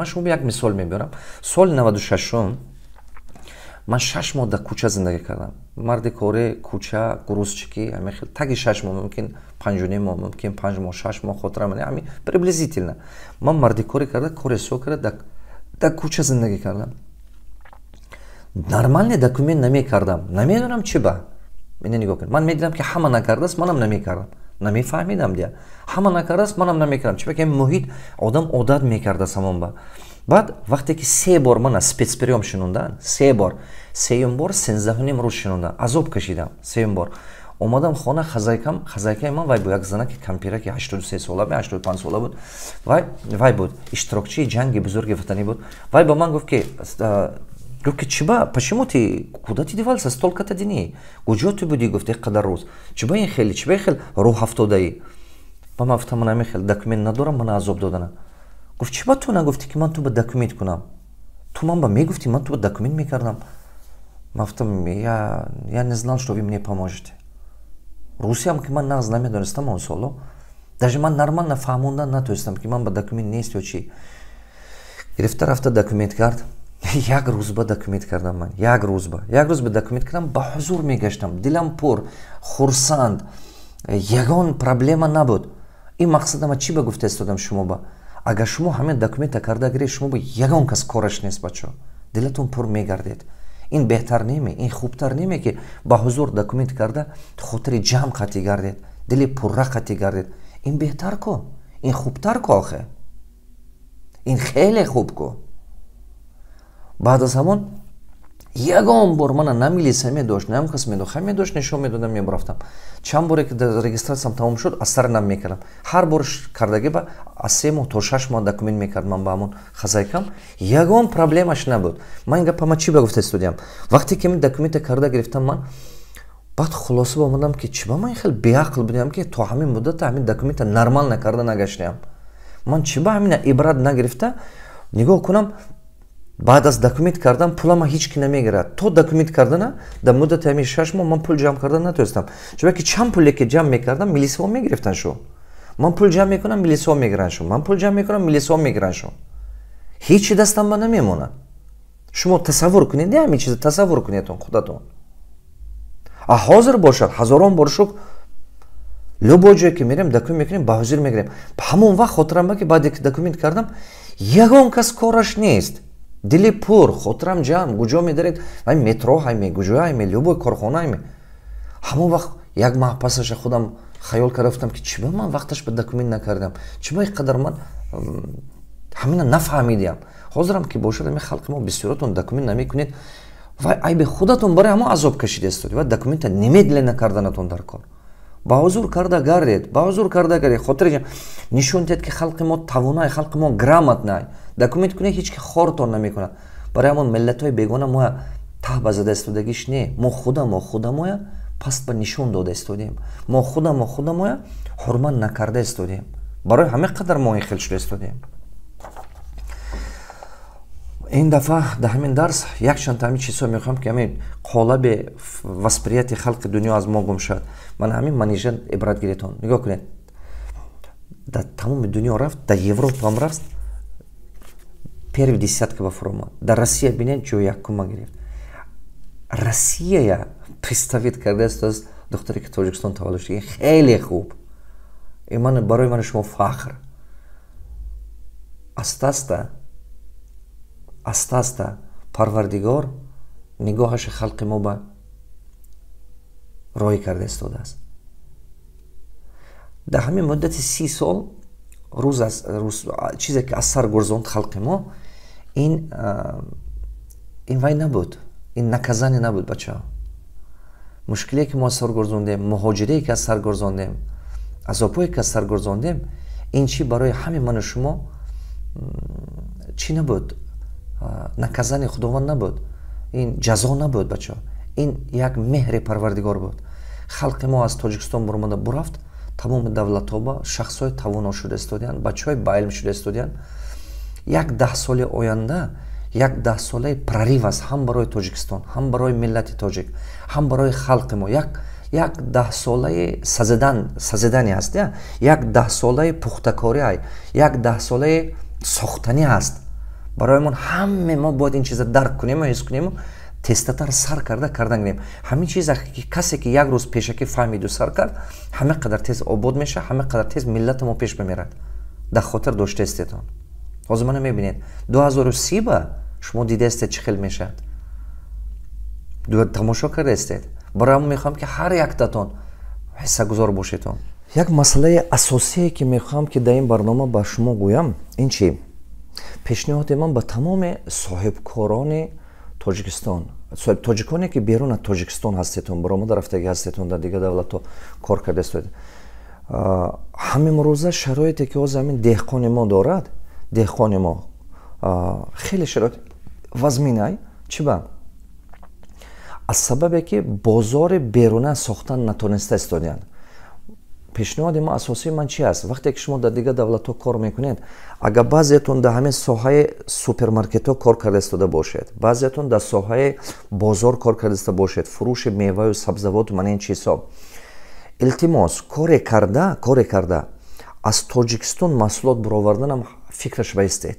ман шумо як мисол мебирам соли 96 ман шаш моҳ дар кӯча зиндагӣ кардам марди коре кӯча гурузчикӣ амихел таги шаш моҳ мумкин панҷуни моҳ мумкин панҷ моҳ шаш моҳ хотира ман ами приблизительно ман марди коре карда коре сол карда дар кӯча зиндагӣ кардам нормальный документ намекардам намедонам чи ба ин нигоҳ кард ман медидам ки ҳама накардааст манам намекардам намефаҳмидам дия ҳама накардааст манам намекардам чипа ки муҳит одам одат мекардааст ҳамон ба баъд вақте ки се бор ман аз спецприём шинундан се бор сеюм бор сенздаҳуним рӯз шинундан азоб кашидам сеюм бор омадам хона хазайкам хазайкаи ман вай бу як занаки кампираки ҳаштоду се сола ба ҳаштоду панҷ сола буд вай вай буд иштирокчии ҷанги бузурги ватанӣ буд вай ба ман гуфт ки руки чиба почему ты куда ты девался столько то дней куда ты буди говорит их когда рос чиба я хели чиба я хел ру хавто дай пама в тамана я хел документ на дорам мана азоб додана говорит чиба ты на говорит киман туба документ кунам ту мамба ми говорит киман туба документ ми карнам мафтам я я не знал что вы мне поможете русиям киман на знаме донестам он соло даже ман нормально фамунда на то есть там киман ба документ не есть очи Гирифта рафта документ кард, як рӯзба документ кардам ман як рӯзба як рӯзба документ кардам ба ҳузур мегаштам дилам пур хурсанд ягон проблема набуд ин мақсадама чӣ ба гуфта истодам шумоба агар шумо ҳамин документа карда гире шумоба ягон кас кораш нест бачо дилатон пур мегардед ин беҳтар неме ин хубтар неме ки ба ҳузур документ карда хотири ҷамъ қатӣ гардед дили пурра қатӣ гардед ин беҳтар ку ин хубтар ку охе ин хеле хуб ку баъд аз ҳамон ягон бор мана на милиса медошт на ҳамкас медо хай медошт нишон медодам мебарафтам чанд боре ки регистратсям тамом шуд асар нам мекардам ҳар бор кардаги ба аз се моҳ то шаш моҳ документ мекард ман ба ҳамон хазайкам ягон проблемаш набуд ман гапа ма чӣ бигуфта истодиям вақте ки ми документа карда гирифтам ман баъд хулоса баомадам ки чи ба ман хел беақл будам ки то ҳамин муддата ҳамин документа нормал накарда нагаштаам ман чи ба ҳамин ибрат нагирифта нигоҳ кунам баъд аз документ кардан пулама ҳеч кӣ намегирад то документ кардана дар муддати ҳамин шаш моҳ ман пул ҷамъ карда натавонистам чунки чанд пуле ки ҷамъ мекардам милисаҳо мегирифтан шо ман пул ҷамъ мекунам милисаҳо мегиранд шо ман пул ҷамъ мекунам милисаҳо мегиранд шо ҳеч чи дастам ба намемонад шумо тасаввур кунед ҳамин чиза тасаввур кунедон худатон а ҳозир бошад ҳазорон бор шук любо ҷое ки мерем документ мекунем ба ҳозир мегирем ҳамон вақт хотирам ба ки баъде ки документ кардам ягон кас кораш нест дили пур хотирам ҷамъ гуҷо медиред ва метро ҳайме гуҷоя ҳайме любой корхона ҳайме ҳамон вақт як маҳпасаша худам хаёл кардагуфтам ки чиба ман вақташ ба документ накардам чиба иқадар ман ҳамина нафаҳмидиям ҳозирам ки бошад ҳами халқи мо бисёратон документ намекунед вай айби худатон баре ҳамо азоб кашидиҳастод ва документа немедиле накарданатон дар кор ба ҳузур карда гардед ба ҳузур карда гардед хотир нишон диҳед ки халқи мо тавонай халқи мо грамотнай да кумед кунед ҳеч ки хортор намекунад барои ҳамон миллатҳои бегона моя таҳба зада истодагиш не мо худа мо худа моя паст ба нишон дода истодем мо худа мо худа моя ҳурмат накарда истодем барои ҳаме қадар мо ин хел шуда истодем ин дафъа дар ҳамин дарс якчанд ҳамин чизҳо мехоҳам ки ҳамин қолаби восприяти халқи дунё аз мо гум шавад ман ҳамин манижа ибратгиритон нигоҳ кунед дар тамоми дунё рафт дар европа ҳам рафт перви десятка ба фуромад дар россия бинед ҷои якума гирифт россияя приставит кардаст аз духтаре ки тоҷикистон таваллуд шуда хеле хуб барои мани шумо фахр астаста аста аста парвардигор нигоҳаши халқи мо ба роҳӣ карда истодааст дар ҳамин муддати си сол чизе ки аз сар гурзонд халқи мо ин ин вай набуд ин наказане набуд бача мушкиле ки мо аз сар гурзондем муҳоҷирае ки аз сар гурзондем азобҳое ки аз сар гурзондем ин чи барои ҳами ману шумо чӣ набуд наказани худованд набуд ин ҷазо набуд бачо ин як меҳри парвардигор буд халқи мо аз тоҷикистон бурмада бурафт тамоми давлатҳо ба шахсҳои тавоно шуда истодиянд бачаҳои ба илм шуда истодиянд як даҳ соли оянда як даҳсолаи прорив аст ҳам барои тоҷикистон ҳам барои миллати тоҷик ҳам барои халқи мо як як даҳсолаи сазидан сазидане аст як даҳсолаи пухтакори ай як даҳсолаи сохтани аст бароимон ҳаме мо бояд ин чиза дарк кунем ҳис кунем тестатар сар карда кардан гирем ҳамин чиза касе ки як рӯз пешакӣ фаҳмиду сар кард ҳама қадар тез обод мешавад ҳама қадар тез миллати мо пеш мемерад дар хотир дошта истедон ҳозир мана мебинед дуҳазору си ба шумо дидаистед чӣ хел мешавад тамошо карда истед бароиамо мехоҳам ки ҳар яктатон ҳиссагузор бошедон як масъалаи асосие ки мехоҳам ки дар ин барнома ба шумо гӯям ин чи пешниҳоди ман ба тамоми соҳибкорони тоҷикистон тоҷиконе ки берун аз тоҷикистон ҳастетон баромада рафтагӣ ҳастетон дар дигар давлатҳо кор карда истоед ҳамимрӯза шароите ки ҳозир ҳамин деҳқони мо дорад деҳқони мо хеле шароит вазминай чи ба аз сабабе ки бозори беруна сохтан натониста истодиянд пешниҳоди мо асосии ман чи аст вақте ки шумо дар дигар давлатҳо кор мекунед агар баъзеятон дар ҳамин соҳаи супермаркетҳо кор карда истода бошед баъзеятон дар соҳаи бозор кор карда истода бошед фурӯши меваю сабзавоту манаин чизҳо илтимос коре карда коре карда аз тоҷикистон маҳсулот бироварданам фикраш баистед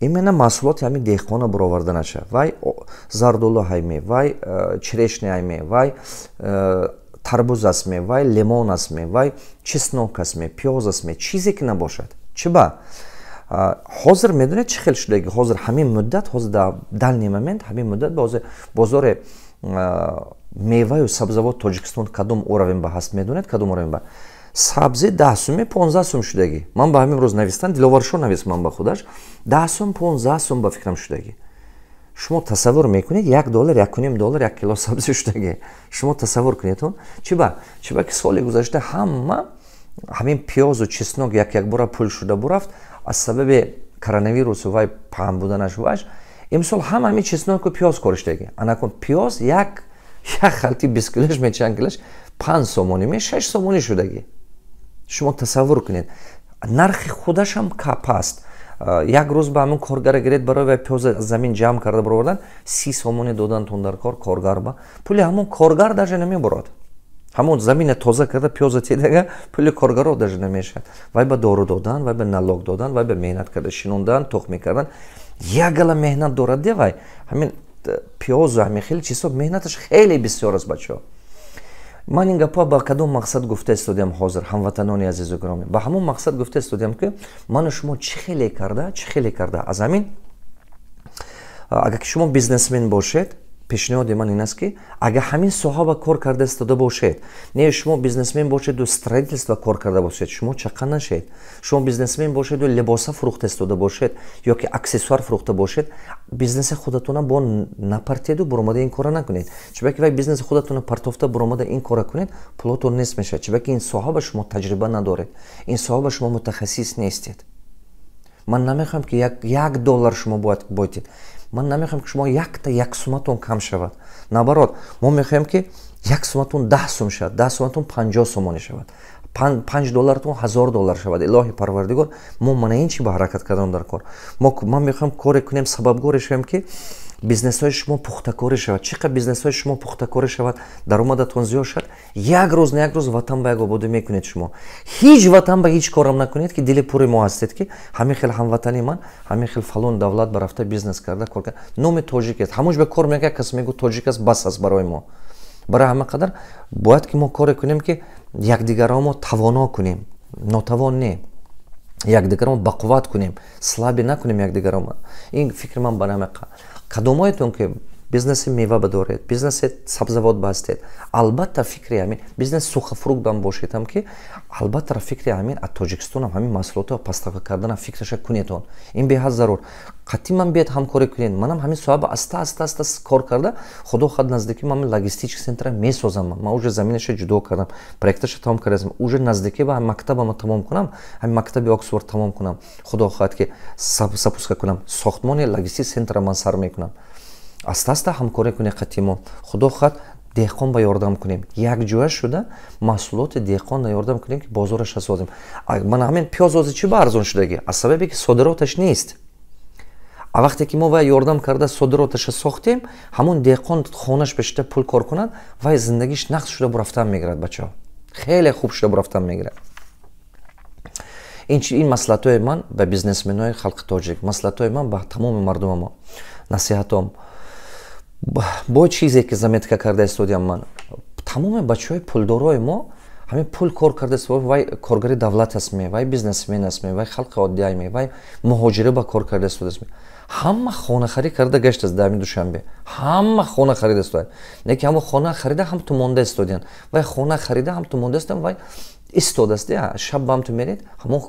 имена маҳсулоти ҳамин деҳқона бироварда наша вай зардулу ҳайме вай э, черешне ҳайме вай э, тарбуз аст мевай лимон аст мевай чеснок аст ме пиёз аст ме чизе ки набошад чи ба ҳозир медонед чӣ хел шудаги ҳозир ҳамин муддат ҳозир дар дальний момент ҳамин муддат бозори меваю сабзавот тоҷикистон кадом уравем ба ҳаст медонед кадом уравем ба сабзи даҳ суме понздаҳ сум шудагӣ ман ба ҳамин рӯз нависта диловаршо навист ман ба худаш даҳ сум понздаҳ сум ба фикрам шудагӣ شما تصور میکنید یک دلار یک کنیم دلار یک کیلو سبزی شده شما تصور کنید چی با چی با که سال گذشته همه همین پیاز و چسنک یک یک بار پول شده برفت از سبب کرونا ویروس و وای پهن بودنش واش امسال هم همین چسنک و پیاز کارشتگی انا کن پیاز یک یک خلطی 20 کیلوش می چند کیلوش 5 سومونی می 6 سومونی شدگی شما تصور کنید نرخ خودش هم کپ است як рӯз ба ҳамн коргара гиред барои вай пиёз замин ҷамъ карда баровардан си сомони додан тун дар кор коргарба пули ҳамн коргар даже намеборад ҳамн замине тоза карда пиёза тедага пули коргаро даже намешавад вай ба дору додан вай ба налог додан вай ба меҳнат карда шинондан тохме кардан як гала меҳнат дорад девай ҳамин пиёзу ҳамин хеле чизҳо меҳнаташ хеле бисёр аст бачаҳо ман ин гапҳо ба кадом мақсад гуфта истодаам ҳозир ҳамватанони азизу гиромӣ ба ҳамон мақсад гуфта истодаам ки ману шумо чӣ хеле карда чӣ хеле карда аз ҳамин агар ки шумо бизнесмен бошед пешниҳоди ман ин аст ки агар ҳамин соҳаба кор карда истода бошед не шумо бизнесмен бошеду строительство кор карда бошед шумо чақа нашед шумо бизнесмен бошеду либоса фурӯхта истода бошед ёки аксессуар фурӯхта бошед бизнеси худатона бо напартеду буромада ин кора накунед чибаки вай бизнеси худатона партофта буромада ин кора кунед пулотон нест мешавад чибаки ин соҳаба шумо таҷриба надоред ин соҳаба шумо мутахассис нестед ман намехоҳам ки як доллар шумо боитед من намехоҳем ки шумо якта суматон кам шавад наоборот мо мехоҳем ки як яксуматон даҳ сум шавад даҳ суматон панҷоҳ сумонӣ шавад панҷ доллартон ҳазор доллар шавад илоҳи парвардигор мо мана ин чӣ ба ҳаракат кардан дар кор мо ман мехоҳам коре кунем сабабгоре шавем ки бизнесҳои шумо пухтакорӣ шавад чӣ қад бизнес ҳои шумо пухтакорӣ шавад даромадатон зиёд шад як рӯз на як рӯз ватан ба як ободӣ мекунед шумо ҳеҷ ватан ба ҳеҷ корам накунед ки дили пури мо ҳастед ки ҳамин хел ҳамватани ман ҳамин хел фалон давлат ба рафта бизнес карда кор кард номи тоҷик аст ҳамуш ба кор мега кас мегӯ тоҷик аст бас аст барои мо барои ҳама қадар бояд ки мо коре кунем ки якдигарамо тавоно кунем нотавон не якдигарамо ба қувват кунем слабе накунем якдигаромо ин фикри ман ба намеқа кадомоятон ки biznesni meva bidoraydi biznesni sabzavot basdaydi Албатта фикри амин, бизнес сухафруктам бошед ҳам ки албатта ра фикри ҳамин аз тоҷикистонам ҳамин масъулота пастақа карданам фикраша кунедон ин беҳад зарур қатъӣ ман биёед ҳамкорӣ кунед манам ҳамин соҳаба аста аста аста кор карда худо хад наздики ман логистический центра месозам ман уже заминаша ҷудо кардам проекташа тамом кардам уже наздики ба мактабама тамом кунам ҳамин мактаби оксфорд тамом кунам худо хад ки сапуска кунам сохтмони логистик центра ман сар мекунам استاد همکاره هم کارکن کنه ختیم و خداحادی دخون با یاردم کنیم یک جورش شده ماسلات دخون نیاردم کنیم که بازارش از سازیم من همین پیاز آزادی چی بار زدنش از سببی که صدراتش نیست. وقتی که مو وای یاردم کرده صدراتش ساختیم همون دخون خونش بشه پول کار کنن و زندگیش نخش شده برفتن میگرد بچه ها خیلی خوب شده برفتن میگردد. این ماسلات من با بیزنس خلق توجیه من تمام مردم ما бо чизе ки заметка карда истодиам ман тамоми бачаҳои пулдорои мо ҳамин пул кор карда истод вай коргари давлат астме вай бизнесмен астме вай халқи оддӣ айме вай муҳоҷира ба кор карда истод астме ҳама хона харид карда гаштас дами душанбе ҳама хона харида истодан неки ҳамо хона харида ҳам ту монда истодиан вай хона харида ҳам ту монда истодан вай истодастиа шаб ба ҳамту меред ҳамо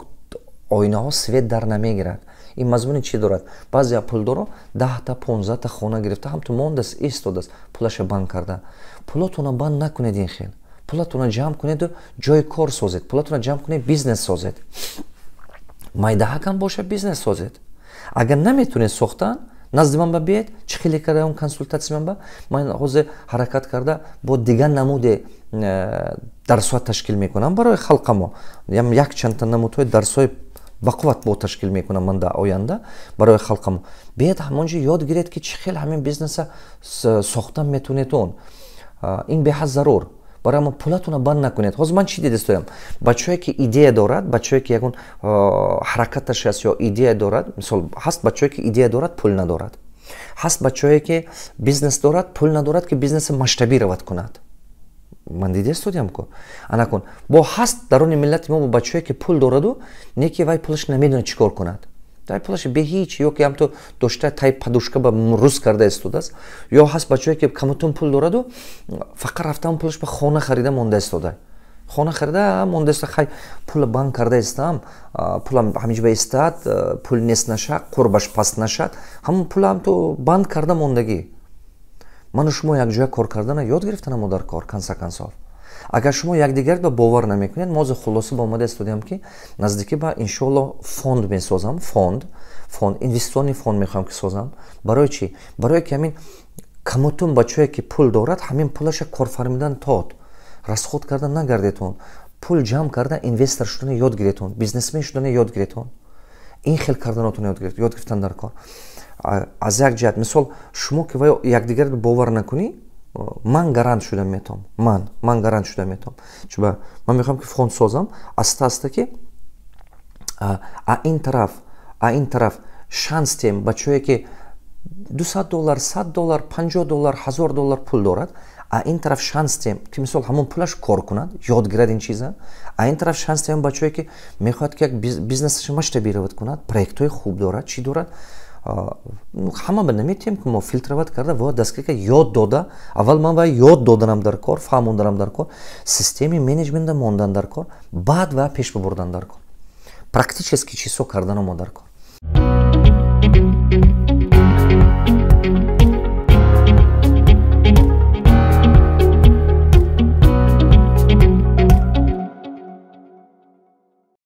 оинаҳо свет дар намегирад ин мазмуни чӣ дорад баъзе а пулдоро даҳта понздата хона гирифта ҳамту мондаст истодааст пулаша банк карда пулотона банд накунед ин хел пулатона ҷамъ кунеду ҷои кор созед пулатона ҷамъ кунед бизнес созед майдаҳакам боша бизнес созед агар наметонед сохтан назди манба биед чӣ хеле карда он консултатсия манба ман ҳозир ҳаракат карда бо дигар намуде э, дарсҳо ташкил мекунам барои халқамо якчандта намудҳои дарсҳои бақувват бо ташкил мекунам ман дар оянда барои халқам биед ҳамон ҷо ёд гиред ки чӣ хел ҳамин бизнеса сохта метунедон ин беҳа зарур барои ҳамон пулатона банд накунед ҳозир ман чӣ дида стоям бачое ки идея дорад бачое ки ягон ҳаракаташ аст ё идея дорад мисол ҳаст бачое ки идея дорад пул надорад ҳаст бачое ки бизнес дорад пул надорад ки бизнеси маштабӣ равад кунад من دې دې ست ديام کو انا با هست درون ملت ما مو بچوي پول دره دو نې وای پولش نمیدونه چیکار کند. درې پولش به هیڅ یو کې هم تو دوشته تای پدوشکه به مورث کرده استودست یا هست بچوی که کومتون پول دره فقط فقر رفتم پولش به خانه خریده مونده استوده خانه خریده مونده سه خې پوله بانک کرده استم پوله هم به استات پول نیس نشه قربش پاست نشه همون پوله هم ته بند کړم مونډگی ману шумо якҷоя кор кардана ёд гирифтанаму дар кор кансакансов агар шумо якдигарро бовар намекунед мо хулоса ба омада истодем ки наздикӣ ба иншоалло фонд месозам фонд фонд инвестициони фонд мехоҳам ки созам барои чӣ барое ки ҳамин камутун бачае ки пул дорад ҳамин пулаша кор тод расход карда нагардетон пул ҷамъ карда инвестор шудана ёд гиретон бизнесмен шудана ёд гиретон ин хел карданотон ёд гирифтан дар кор аз як ҷиҳат мисол шумо ки вао якдигар бовар накунӣ ман гарант шуда метаом ман ман гарант шуда метаом чба ман мехоҳам ки фонд созам аста аста ки а ин тараф а ин тараф шанс тем ба чое ки 200 доллар 100 доллар 50 доллар 1000 доллар пул дорад а ин тараф шанс тем ки мисол ҳамон пулаш кор кунад ёд гирад ин чиза а ин тараф шанс тем бачое ки мехоҳад ки як бизнесаш маштабировать кунад проектҳои хуб дорад чӣ дорад ҳама ба наметием ки мо филтроват карда ва дастгиҳка ёд дода аввал ман вай ёд доданам дар кор фаҳмондарам дар кор системи менеҷмента мондан дар кор баъд вай пеш бубурдан дар кор практически чизҳо карданамо дар кор